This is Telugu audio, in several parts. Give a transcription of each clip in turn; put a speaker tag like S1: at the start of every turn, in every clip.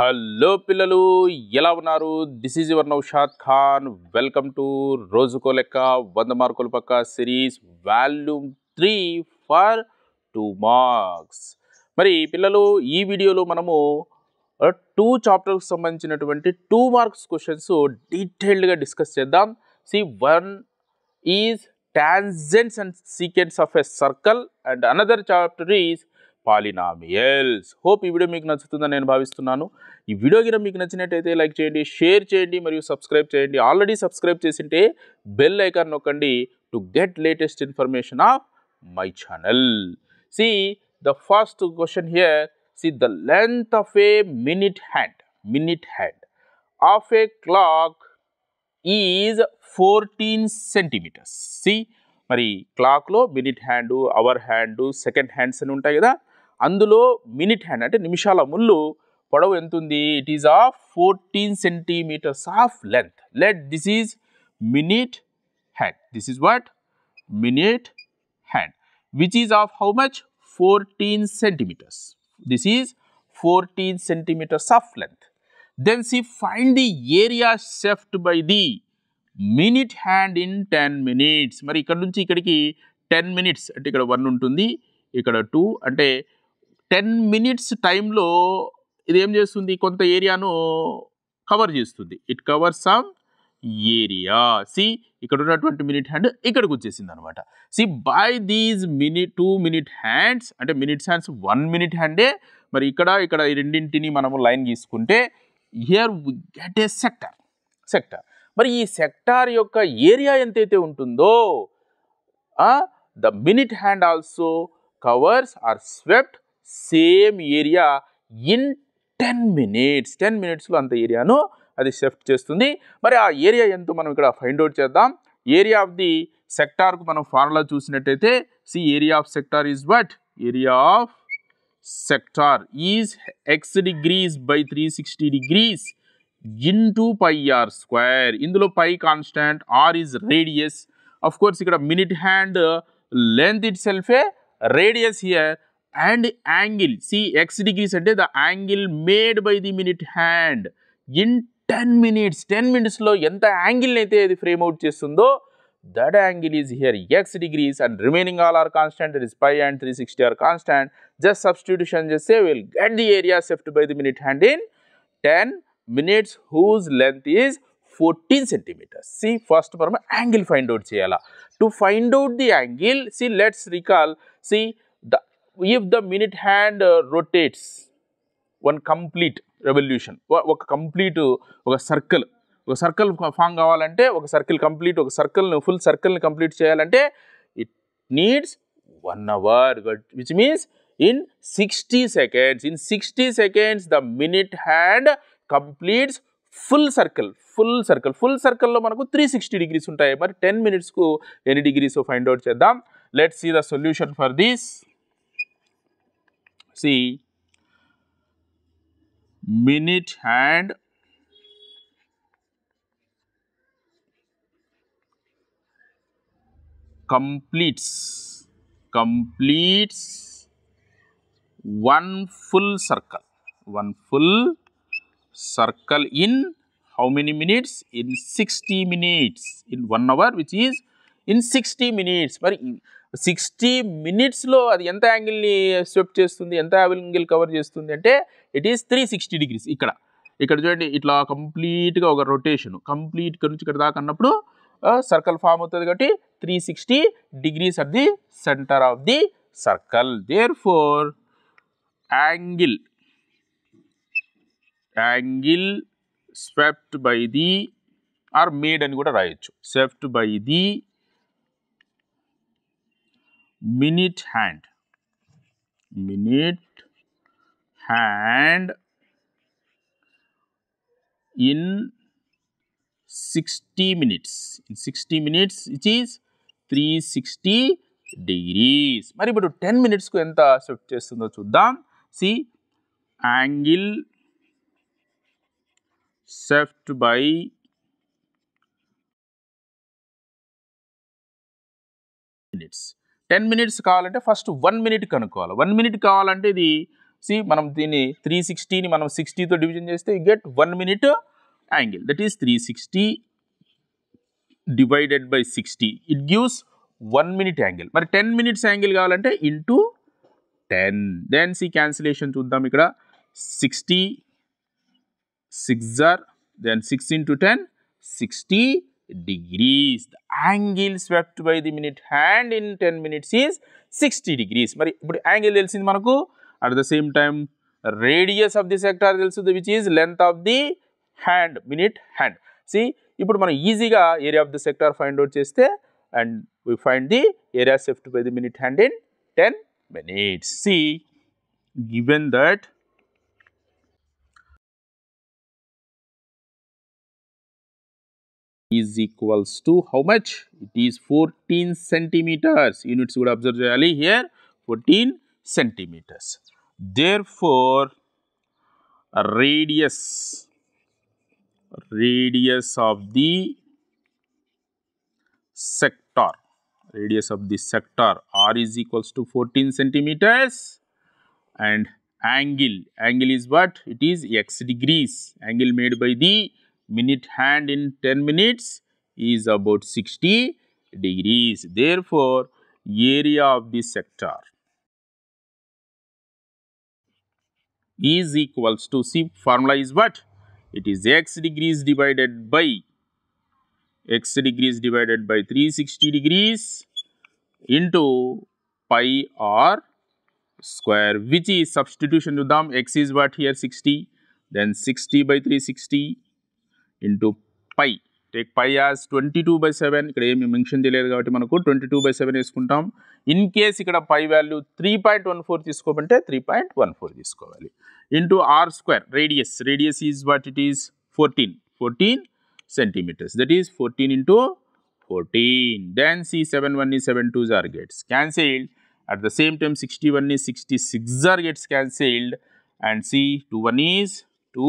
S1: హలో పిల్లలు ఎలా ఉన్నారు this is your Naushad Khan welcome to రోజుకో లెక్క వంద మార్కుల పక్క series volume three for two marks మరి పిల్లలు ఈ వీడియోలో మనము టూ చాప్టర్కి సంబంధించినటువంటి టూ మార్క్స్ క్వశ్చన్స్ డీటెయిల్డ్గా డిస్కస్ చేద్దాం see one is tangents and sequence of a circle and another chapter is polynomials hope ఈ వీడియో మీకు నచ్చుతుందని నేను భావిస్తున్నాను ఈ వీడియో గిర మీకు నచ్చినట్టయితే లైక్ చేయండి షేర్ చేయండి మరియు సబ్స్క్రైబ్ చేయండి ఆల్రెడీ సబ్స్క్రైబ్ చేసింటే బెల్ ఐకాన్ నొక్కండి to get latest information of my channel see the first question here see the length of a minute hand minute hand of a clock is fourteen centimetres see మరి క్లాక్లో minute hand hour hand second hands అని ఉంటాయి కదా అందులో మినిట్ హ్యాండ్ అంటే నిమిషాల ముళ్ళు పొడవు ఎంత ఉంది it is of fourteen centimetres of length let this is minute hand this is what minute hand which is of how much fourteen centimetres this is fourteen centimetres of length then see find the area swept by the minute hand in ten minutes మరి ఇక్కడ నుంచి ఇక్కడికి టెన్ మినిట్స్ అంటే ఇక్కడ వన్ ఉంటుంది ఇక్కడ టూ అంటే టెన్ మినిట్స్ టైంలో ఇది ఏం చేస్తుంది కొంత ఏరియాను కవర్ చేస్తుంది it covers some area see ఇక్కడ ఉన్నటువంటి మినిట్ హ్యాండ్ ఇక్కడికి వచ్చేసింది అనమాట see by these minute two minute hands అంటే మినిట్స్ హ్యాండ్స్ వన్ మినిట్ హ్యాండే మరి ఇక్కడ ఇక్కడ ఈ రెండింటిని మనము లైన్ గీసుకుంటే here get a sector sector మరి ఈ సెక్టార్ యొక్క ఏరియా ఎంతైతే ఉంటుందో the minute hand also covers or swept same area in ten minutes ten మినిట్స్లో అంత ఏరియాను అది షిఫ్ట్ చేస్తుంది మరి ఆ ఏరియా ఎంతో మనం ఇక్కడ ఫైండ్ అవుట్ చేద్దాం ఏరియా ఆఫ్ ది సెక్టార్కు మనం ఫార్ములా చూసినట్టయితే see area of sector is what area of sector is x degrees by three sixty degrees into pi r square ఇందులో pi constant r is radius of course ఇక్కడ minute hand length itself radius here and angle see x degrees అంటే the angle made by the minute hand in ten minutes ten మినిట్స్లో ఎంత యాంగిల్ అయితే అది ఫ్రేమ్ అవుట్ చేస్తుందో that angle is here x degrees and remaining all r constant it is five and three sixty r constant just substitution చేస్తే will get the area swept by the minute hand in ten minutes whose length is fourteen centimetres see first మనం యాంగిల్ ఫైండ్ అవుట్ చేయాలా to find out the angle see let's recall see if the minute hand uh, rotates one complete revolution ఒక కంప్లీట్ ఒక సర్కిల్ ఒక సర్కిల్ ఫామ్ కావాలంటే ఒక సర్కిల్ కంప్లీట్ ఒక సర్కిల్ను ఫుల్ సర్కిల్ని కంప్లీట్ చేయాలంటే it needs one hour which means in sixty seconds in sixty seconds the minute hand completes full circle full circle full సర్కిల్లో మనకు త్రీ సిక్స్టీ డిగ్రీస్ ఉంటాయి మరి టెన్ మినిట్స్కు ఎన్ని డిగ్రీస్ ఫైండ్ అవుట్ చేద్దాం let see the solution for this See, minute hand completes completes one full circle one full circle in how many minutes in 60 minutes in 1 hour which is in 60 minutes sixty మినిట్స్లో అది ఎంత యాంగిల్ని స్వెప్ చేస్తుంది ఎంత యాంగిల్ కవర్ చేస్తుంది అంటే it is three sixty degrees ఇక్కడ ఇక్కడ చూడండి ఇట్లా కంప్లీట్గా ఒక రొటేషన్ కంప్లీట్ ఇక్కడ నుంచి ఇక్కడ దాకా అన్నప్పుడు సర్కిల్ ఫామ్ అవుతుంది కాబట్టి three sixty degrees at the centre of the circle therefore angle angle swept by the r made అని కూడా రాయొచ్చు swept by the minute hand minute hand in 60 minutes in 60 minutes it is 360 degrees మరి ఇప్పుడు 10 minutes కు ఎంత సెట్ చేస్తుందో చూద్దాం see angle swept by minutes ten minutes కావాలంటే ఫస్ట్ వన్ మినిట్ కనుక్కోవాలి వన్ మినిట్ కావాలంటే ఇది సి మనం దీన్ని త్రీ సిక్స్టీని మనం సిక్స్టీతో డివిజన్ చేస్తే get one minute angle that is three sixty divided by sixty it gives one minute angle మరి టెన్ మినిట్స్ యాంగిల్ కావాలంటే into ten then see cancellation చూద్దాం ఇక్కడ sixty six are then six into ten sixty degrees. The angle swept by the minute hand in 10 minutes is 60 degrees. మరి ఇప్పుడు యాంగిల్ తెలిసింది మనకు at the same time radius of the sector తెలుస్తుంది which is length of the hand minute hand see ఇప్పుడు మనం ఈజీగా area of the sector find out చేస్తే and we find the area swept by the minute hand in ten minutes see given that is equals to how much? It is 14 centimeters. Units would observe really here 14 centimeters. Therefore, radius radius of the sector radius of the sector r is equals to 14 centimeters and angle angle is what it is x degrees angle made by the minute hand in 10 minutes is about 60 degrees. Therefore, area of this sector is equals to C formula is what? It is x degrees divided by x degrees divided by 360 degrees into pi r square which is substitution to them x is what here 60 then 60 by 360 into pi take pi as twenty two by seven ఇక్కడ ఏమి మెన్షన్ చేయలేదు కాబట్టి మనకు ట్వంటీ టూ బై సెవెన్ వేసుకుంటాం ఇన్ కేస్ ఇక్కడ pi value three point one four తీసుకోమంటే త్రీ పాయింట్ వన్ ఫోర్ తీసుకోవాలి into r square radius radius is what it is fourteen fourteen centimetres that is fourteen into fourteen then see seven one ఈ seven two are gets cancelled at the same time sixty one ఈ sixty six are gets cancelled and see two one is two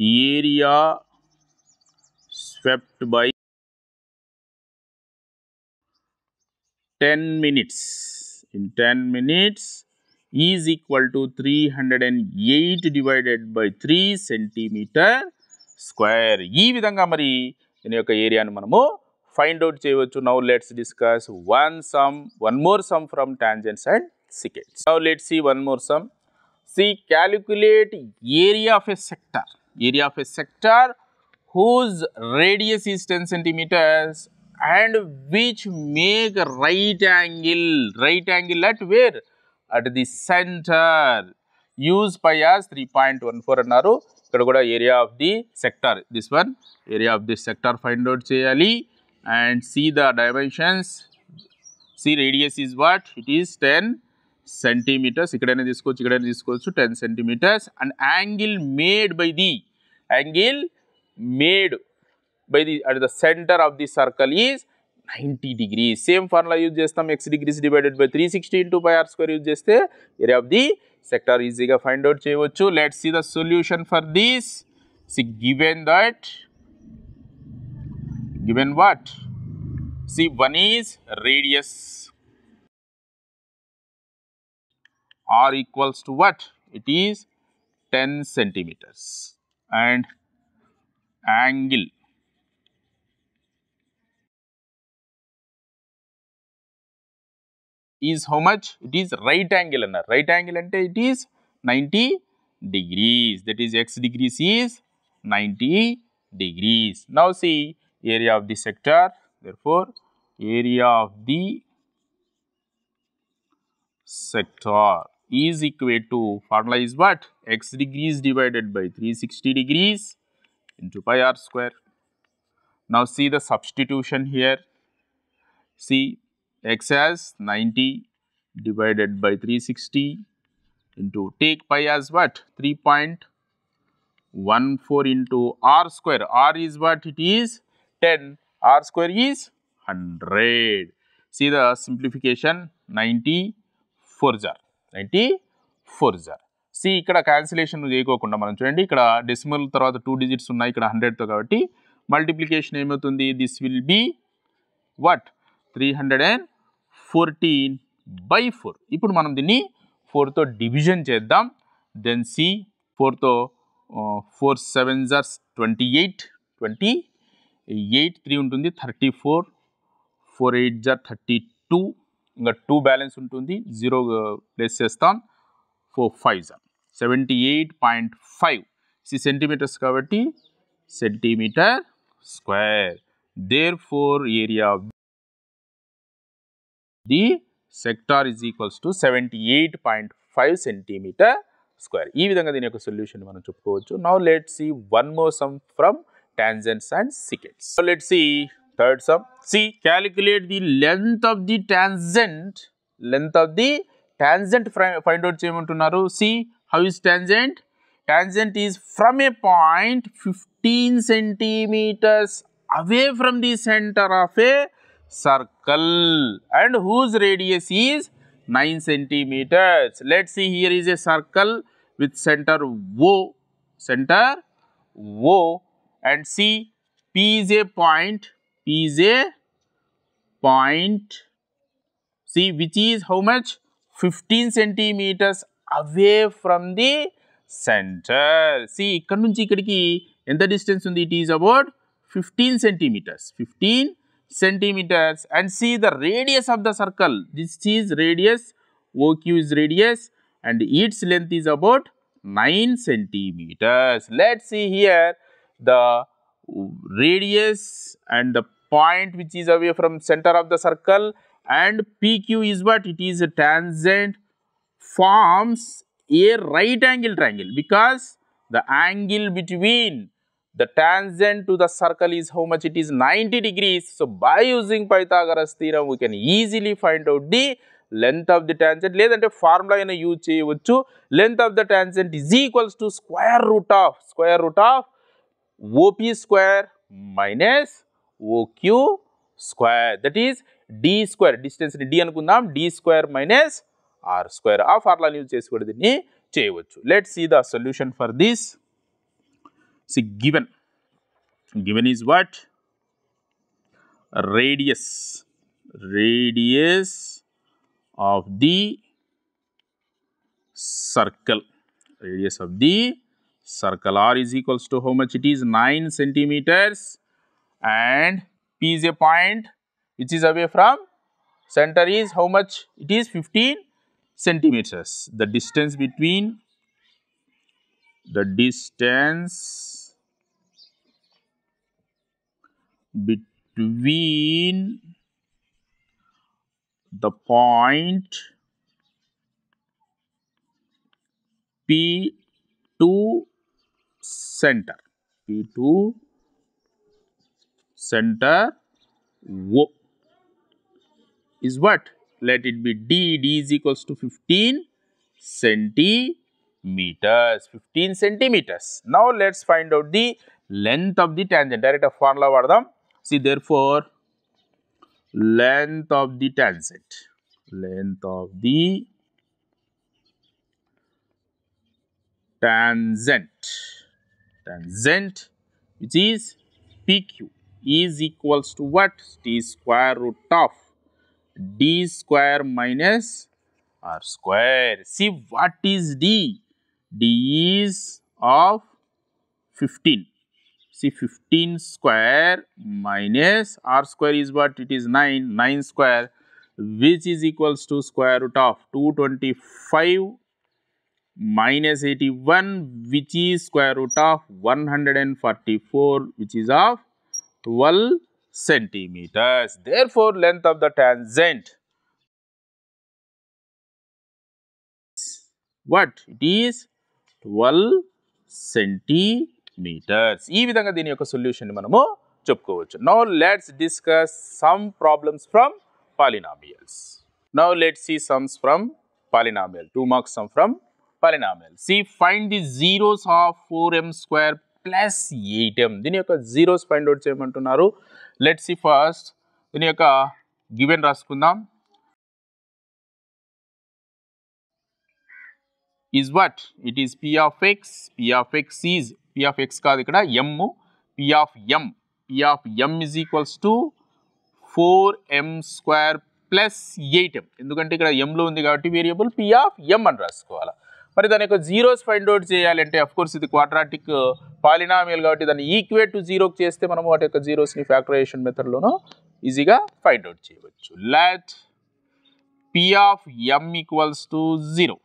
S1: area swept by 10 minutes in 10 minutes is equal to 308 divided by 3 centimeter square. E vidanga mari in area nu manamu find out cheyochu. Now let's discuss one sum, one more sum from tangent and secant. Now let's see one more sum. See calculate area of a sector area of a sector whose radius is 10 centimeters and which make right angle, right angle at where? At the center Use pi as 3.14 and arrow. Area of the sector, this one area of the sector find out say and see the dimensions. See radius is what it is 10 centimetres ఇక్కడైనా తీసుకోవచ్చు ఇక్కడైనా తీసుకోవచ్చు ten centimetres and angle made by the angle made by the at the centre of the circle is ninety degrees same formula use చేస్తాం x degrees divided by three sixty into by r square use చేస్తే ఏరియా ఆఫ్ ది సెక్టార్ ఈజీగా ఫైండ్ అవుట్ చేయవచ్చు let see the solution for these see given that given what see one is radius r equals to what? It is 10 centimeters and angle is how much? It is right angle and right angle and it is 90 degrees that is x degrees is 90 degrees. Now see area of the sector therefore area of the sector is equal to formula is what x degrees divided by 360 degrees into pi r square. Now, see the substitution here. See x as 90 divided by 360 into take pi as what 3.14 into r square r is what it is 10 r square is 100 see the simplification 90 forger ninety four are see ఇక్కడ క్యాన్సిలేషన్ చేయకోకుండా మనం చూడండి ఇక్కడ డెసిమల్ తర్వాత టూ డిజిట్స్ ఉన్నాయి ఇక్కడ హండ్రెడ్తో కాబట్టి మల్టిప్లికేషన్ ఏమవుతుంది this will be what three hundred and fourteen by four ఇప్పుడు మనం దీన్ని ఫోర్తో డివిజన్ చేద్దాం దెన్ సి ఫోర్తో ఫోర్ సెవెన్ జార్స్ twenty eight twenty eight three ఉంటుంది thirty four four eight are thirty two ఇంకా టూ బ్యాలెన్స్ ఉంటుంది జీరో ప్లేస్ uh, చేస్తాం ఫోర్ ఫైవ్ సార్ seventy eight point five see centimetres కాబట్టి centimetre square therefore area the sector is equals to seventy eight point five centimetre square ఈ విధంగా దీని యొక్క సొల్యూషన్ మనం చెప్పుకోవచ్చు now let see one more sum from tangents and secants let see third sum. C. Calculate the length of the tangent. Length of the tangent find out narrow. See How is tangent? Tangent is from a point 15 centimeters away from the center of a circle and whose radius is 9 centimeters. Let's see here is a circle with center O, center O and C P is a point is a point See which is how much 15 centimeters away from the center. See ఇక్కడ నుంచి ఇక్కడికి distance ఉంది it is about 15 centimeters 15 centimeters and see the radius of the circle this is radius OQ is radius and its length is about 9 centimeters. Let's see here the radius and the point which is away from center of the circle and PQ is what? It is a tangent forms a right angle triangle because the angle between the tangent to the circle is how much it is 90 degrees. So, by using Pythagoras theorem we can easily find out the length of the tangent లేదంటే ఫార్ములా అయినా యూజ్ చేయవచ్చు length of the tangent is equals to square root of square root of OP square minus O Q square that d square distance d अंदम d square minus r square ah formula use the चयु let see the solution for the given given is what radius radius of the circle radius of the circle r is equal to how much it is nine centimetres and P is a point which is away from center is how much? It is 15 centimeters. The distance between the distance between the point P to center P to center O is what? Let it be D. D is equals to 15 centimeters. 15 centimeters. Now, let us find out the length of the tangent. Direct a formula vardam. See, therefore, length of the tangent. Length of the tangent. Tangent which is PQ is equals to what? t square root of d square minus r square. See what is d? d is of 15. See 15 square minus r square is what? It is 9, 9 square which is equals to square root of 225 minus 81 which is square root of 144 which is of 12 centimeters. Therefore, length of the tangent what? It is 12 centimeters. ఈ విధంగా దీని యొక్క సొల్యూషన్ మనము చెప్పుకోవచ్చు. Now, let's discuss some problems from polynomials. Now, let's see sums from polynomial. Two marks sum from polynomial. See, find the zeros of 4m square plus m దీని యొక్క జీరోస్ ఫైండ్ అవుట్ చేయమంటున్నారు లెట్ సి ఫస్ట్ దీని యొక్క గివెన్ రాసుకుందాం is what it is p of x p of x is p of x కాదు ఇక్కడ m p of m p of m is equals to four m square plus eight m ఎందుకంటే ఇక్కడ ఎంలో ఉంది కాబట్టి వేరియబుల్ పిఆఫ్ ఎం అని రాసుకోవాలి మరి దాని యొక్క జీరోస్ ఫైండ్ అవుట్ చేయాలంటే కోర్స్ ఇది క్వాడ్రాటిక్ పాలినామియల్ uh, కాబట్టి దాన్ని ఈక్వేట్ టు జీరోకి చేస్తే మనం వాటి యొక్క జీరోస్ని ఫ్యాక్టరైజేషన్ మెథడ్లోనూ ఈజీగా ఫైండ్ అవుట్ చేయవచ్చు let p of m equals to zero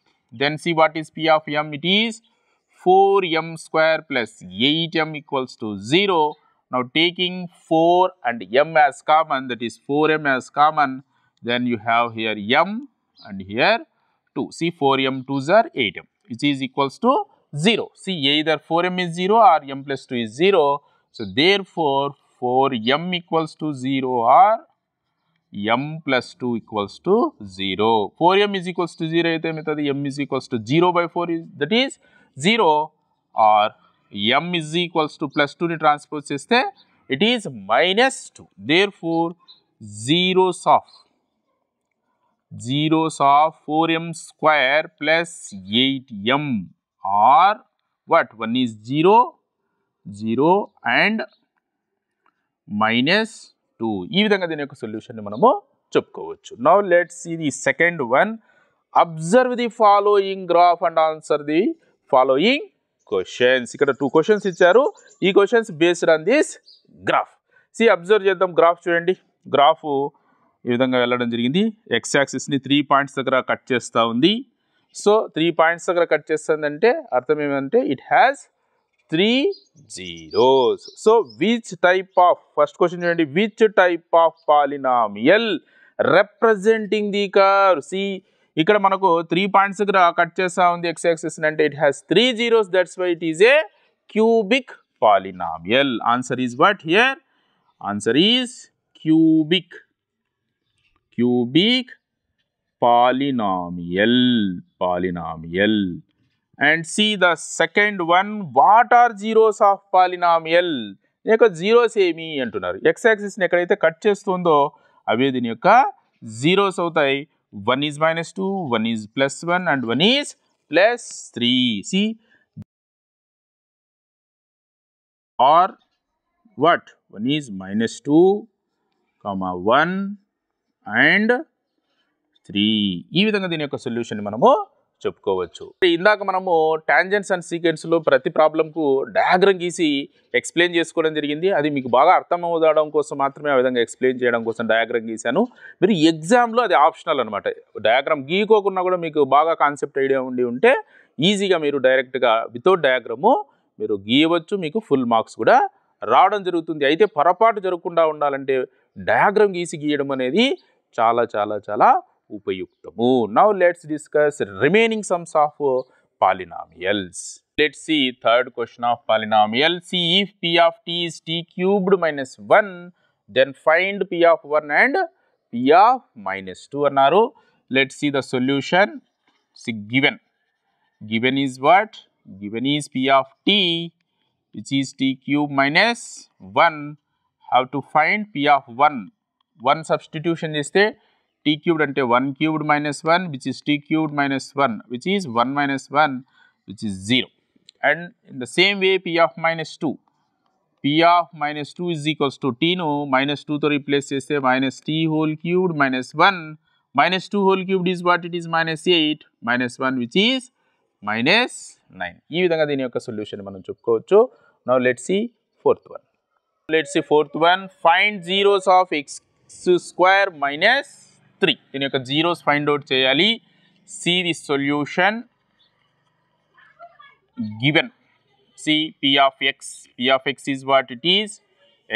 S1: then see what is p of m it is four m square plus eight m equals to zero taking four and m as common that is four m as common then you have here m and here 2. See 4m 2s are 8m which is equals to 0. See either 4m is 0 or m plus 2 is 0. So therefore 4m equals to 0 or m plus 2 equals to 0. 4m is equals to 0 అయితే m is equals to 0 by 4 is that is 0 or m is equals to plus 2 ని ట్రాన్స్పోజ్ చేస్తే it is minus 2. Therefore, zeros of zeros of 4m square plus 8m or what? One is zero zero and minus two ఈ విధంగా దీని యొక్క సొల్యూషన్ని మనము చెప్పుకోవచ్చు now let see the second one observe the following graph and answer the following questions ఇక్కడ టూ క్వశ్చన్స్ ఇచ్చారు ఈ questions based on this graph see observe చేద్దాం గ్రాఫ్ చూడండి గ్రాఫ్ ఈ విధంగా వెళ్ళడం జరిగింది ఎక్స్ యాక్సిస్ని త్రీ పాయింట్స్ దగ్గర కట్ చేస్తూ ఉంది సో త్రీ పాయింట్స్ దగ్గర కట్ చేస్తుందంటే అర్థం ఏమంటే it has three zeros so which type of first question చూడండి which type of polynomial representing the curve see ఇక్కడ మనకు త్రీ పాయింట్స్ దగ్గర కట్ చేస్తా ఉంది ఎక్స్ యాక్సిస్ అంటే it has three zeros that's why it is a cubic polynomial answer is what here answer is cubic cubic polynomial polynomial and see the second one what are zeros of polynomial యొక్క జీరోస్ ఏమి అంటున్నారు ఎక్స్ యాక్సిస్ని ఎక్కడైతే కట్ చేస్తుందో అవే దీని యొక్క జీరోస్ అవుతాయి one is minus two one is plus one and one is plus three see or what one is minus two comma one and three ఈ విధంగా దీని యొక్క సొల్యూషన్ మనము చెప్పుకోవచ్చు ఇందాక మనము టాంజెంట్స్ అండ్ సీక్వెన్స్లో ప్రతి ప్రాబ్లంకు డయాగ్రమ్ గీసి ఎక్స్ప్లెయిన్ చేసుకోవడం జరిగింది అది మీకు బాగా అర్థం అవడం కోసం మాత్రమే ఆ విధంగా ఎక్స్ప్లెయిన్ చేయడం కోసం డయాగ్రమ్ గీశాను మీరు ఎగ్జామ్లో అది ఆప్షనల్ అనమాట డయాగ్రమ్ గీకోకుండా కూడా మీకు బాగా కాన్సెప్ట్ ఐడియా ఉండి ఉంటే ఈజీగా మీరు డైరెక్ట్గా వితౌట్ డయాగ్రము మీరు గీయవచ్చు మీకు ఫుల్ మార్క్స్ కూడా రావడం జరుగుతుంది అయితే పొరపాటు జరగకుండా ఉండాలంటే డయాగ్రమ్ గీసి గీయడం అనేది చాలా చాలా చాలా उपयुक्तము now let's discuss remaining sums of polynomials let's see third question of polynomial see if p of t is t cubed minus 1 then find p of 1 and p of -2 అన్నారు let's see the solution see given given is what given is p of t which is t cube minus 1 how to find p of 1 one substitution చేస్తే టీ క్యూబ్డ్ అంటే one cubed minus one which is t cubed minus one which is one minus one which is zero and in the same way p of minus two p of minus two is equals to టీను మైనస్ టూతో రీప్లేస్ చేస్తే minus t whole cubed minus one minus two whole cubed is what it is minus eight minus one which is minus nine ఈ విధంగా దీని యొక్క సొల్యూషన్ మనం చెప్పుకోవచ్చు now let see fourth one let see fourth one find zeros of x square minus three దీని యొక్క జీరోస్ ఫైండ్ అవుట్ చేయాలి see the solution given see p of x p of x is what it is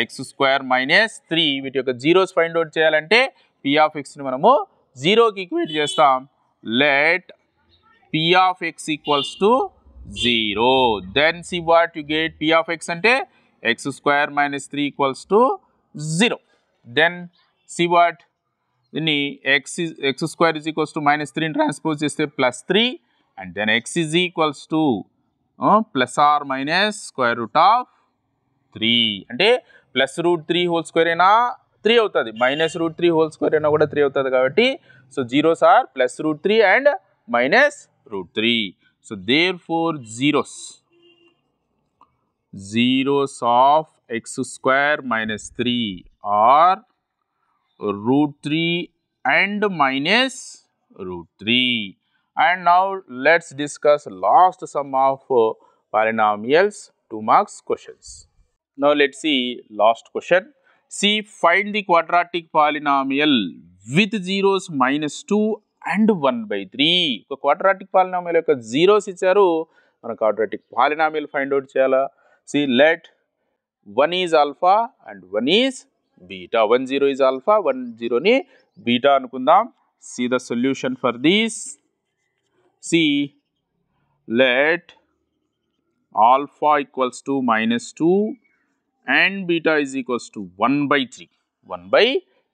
S1: x square minus three వీటి యొక్క జీరోస్ ఫైండ్ అవుట్ చేయాలంటే పి ఆఫ్ ఎక్స్ని మనము జీరోకి ఈక్వేట్ చేస్తాం let p of x equals to zero then see what you get p of x అంటే x square minus three equals to zero then see what the x is x square is equals to minus 3 and transpose is plus 3 and then x is equals to uh, plus or minus square root of 3 అంటే plus root three whole square అయినా త్రీ అవుతుంది minus root three whole square అయినా కూడా త్రీ అవుతుంది కాబట్టి so zeros are plus root three and minus root three so therefore zeros zeros of x square minus three Or root 3 and minus root 3. And now, let us discuss last sum of uh, polynomials 2 marks questions. Now, let us see last question. See, find the quadratic polynomial with zeros minus 2 and one by three ఒక క్వాడ్రాటిక్ పాలినామియల్ యొక్క జీరోస్ ఇచ్చారు మన quadratic polynomial find out chala. See let one is alpha and one is beta one zero is alpha one జీరోని బీటా అనుకుందాం see the solution for these see let alpha equals to minus two and beta is equals to one by three one by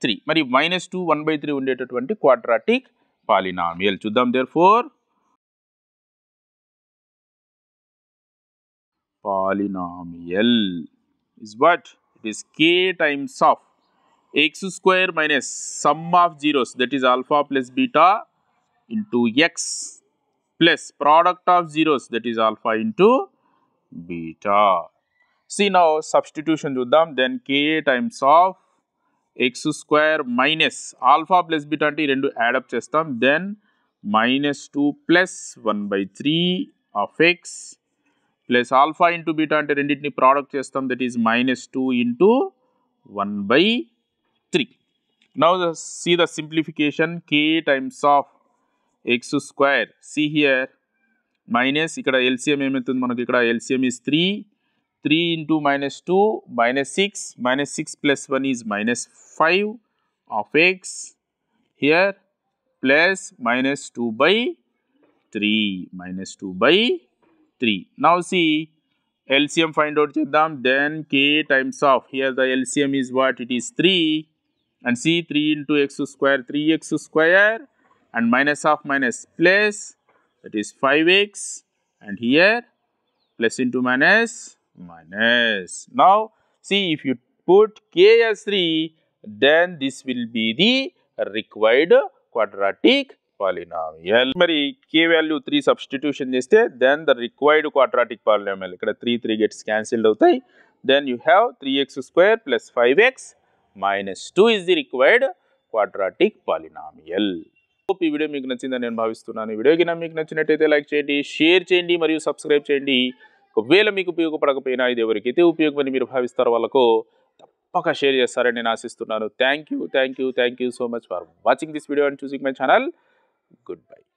S1: three మరి minus two one by three ఉండేటటువంటి క్వాడ్రాటిక్ పాలినామియల్ చూద్దాం therefore polynomial is but is k times of x square minus sum of zeros that is alpha plus beta into x plus product of zeros that is alpha into beta. See now substitution chuddam then k times of x square minus alpha plus beta అంటే ఈ రెండు యాడప్ చేస్తాం then minus two plus one by three of x plus alpha into beta and their product that minus two into one by three now see simplification k times of x square see here minus equal LCM मन LCM is three three into minus two minus six minus six plus one is minus five of x here plus minus two by three minus two by 3. Now see LCM find out Cheddam then k times of here the LCM is what it is 3 and see 3 into x square 3x square and minus of minus plus that is 5x and here plus into minus minus. Now see if you put k as 3 then this will be the required quadratic polynomial మరి కే వాల్యూ త్రీ సబ్స్టిట్యూషన్ చేస్తే then the required quadratic polynomial ఇక్కడ త్రీ త్రీ గెట్స్ క్యాన్సిల్డ్ అవుతాయి then you have three x square plus five x minus two is the required quadratic polynomial ఈ వీడియో మీకు నచ్చిందని నేను భావిస్తున్నాను ఈ వీడియోకి నా మీకు నచ్చినట్టయితే లైక్ చేయండి షేర్ చేయండి మరియు సబ్స్క్రైబ్ చేయండి ఒకవేళ మీకు ఉపయోగపడకపోయినా ఇది ఎవరికైతే ఉపయోగపడి మీరు భావిస్తారో వాళ్ళకు తప్పక షేర్ చేస్తారని నేను ఆశిస్తున్నాను thank you thank you thank you so much for watching this video and choosing my channel goodbye